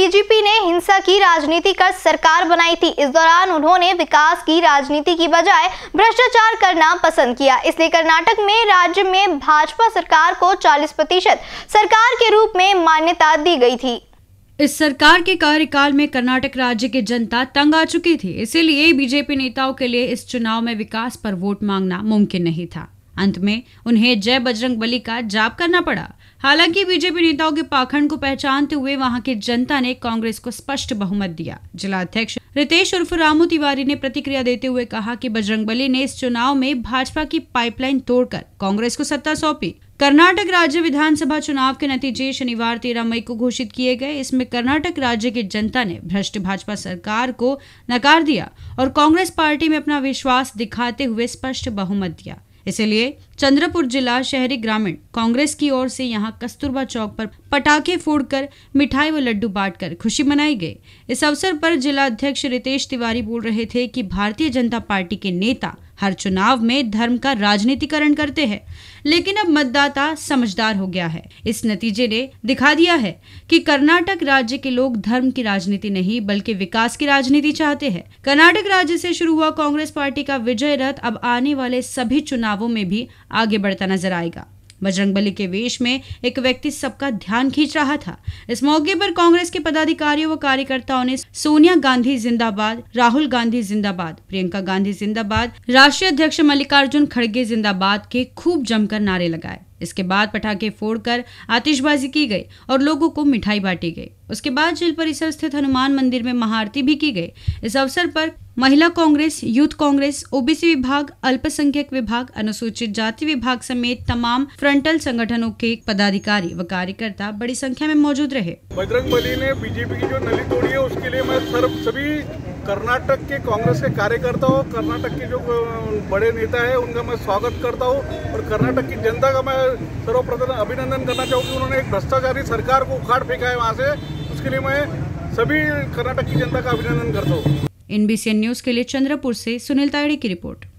BJP ने हिंसा की राजनीति कर सरकार बनाई थी इस दौरान उन्होंने विकास की राजनीति की बजाय भ्रष्टाचार करना पसंद किया इसलिए कर्नाटक में राज्य में भाजपा सरकार को 40 प्रतिशत सरकार के रूप में मान्यता दी गई थी इस सरकार के कार्यकाल में कर्नाटक राज्य की जनता तंग आ चुकी थी इसीलिए बीजेपी नेताओं के लिए इस चुनाव में विकास पर वोट मांगना मुमकिन नहीं था अंत में उन्हें जय बजरंग बली का जाप करना पड़ा हालांकि बीजेपी नेताओं के पाखंड को पहचानते हुए वहां की जनता ने कांग्रेस को स्पष्ट बहुमत दिया जिलाध्यक्ष रितेश उर्फ रामू तिवारी ने प्रतिक्रिया देते हुए कहा कि बजरंगबली ने इस चुनाव में भाजपा की पाइपलाइन तोड़कर कांग्रेस को सत्ता सौंपी कर्नाटक राज्य विधानसभा चुनाव के नतीजे शनिवार तेरह मई को घोषित किए गए इसमें कर्नाटक राज्य की जनता ने भ्रष्ट भाजपा सरकार को नकार दिया और कांग्रेस पार्टी में अपना विश्वास दिखाते हुए स्पष्ट बहुमत दिया इसलिए चंद्रपुर जिला शहरी ग्रामीण कांग्रेस की ओर से यहां कस्तूरबा चौक पर पटाखे फोड़कर मिठाई व लड्डू बांटकर खुशी मनाई गई इस अवसर पर जिला अध्यक्ष रितेश तिवारी बोल रहे थे कि भारतीय जनता पार्टी के नेता हर चुनाव में धर्म का राजनीतिकरण करते हैं लेकिन अब मतदाता समझदार हो गया है इस नतीजे ने दिखा दिया है कि कर्नाटक राज्य के लोग धर्म की राजनीति नहीं बल्कि विकास की राजनीति चाहते हैं कर्नाटक राज्य से शुरू हुआ कांग्रेस पार्टी का विजय रथ अब आने वाले सभी चुनावों में भी आगे बढ़ता नजर आएगा बजरंगबली के वेश में एक व्यक्ति सबका ध्यान खींच रहा था इस मौके पर कांग्रेस के पदाधिकारियों व कार्यकर्ताओं ने सोनिया गांधी जिंदाबाद राहुल गांधी जिंदाबाद प्रियंका गांधी जिंदाबाद राष्ट्रीय अध्यक्ष मल्लिकार्जुन खड़गे जिंदाबाद के खूब जमकर नारे लगाए इसके बाद पटाखे फोड़कर आतिशबाजी की गई और लोगों को मिठाई बांटी गई उसके बाद जेल परिसर स्थित हनुमान मंदिर में महाआरती भी की गई इस अवसर पर महिला कांग्रेस यूथ कांग्रेस ओबीसी विभाग अल्पसंख्यक विभाग अनुसूचित जाति विभाग समेत तमाम फ्रंटल संगठनों के पदाधिकारी व कार्यकर्ता बड़ी संख्या में मौजूद रहे बजरंग बली ने बीजेपी की जो नली तोड़ी है उसके लिए मैं सर्व सभी कर्नाटक के कांग्रेस के कार्यकर्ताओं कर्नाटक के जो बड़े नेता है उनका मैं स्वागत करता हूँ और कर्नाटक की जनता का मैं सर्वप्रथम अभिनंदन करना चाहूँगी उन्होंने एक भ्रष्टाचारी सरकार को उखाड़ फेंका है वहाँ से उसके लिए मैं सभी कर्नाटक की जनता का अभिनंदन करता हूँ एनबीसी न्यूज के लिए चंद्रपुर से सुनील तायड़े की रिपोर्ट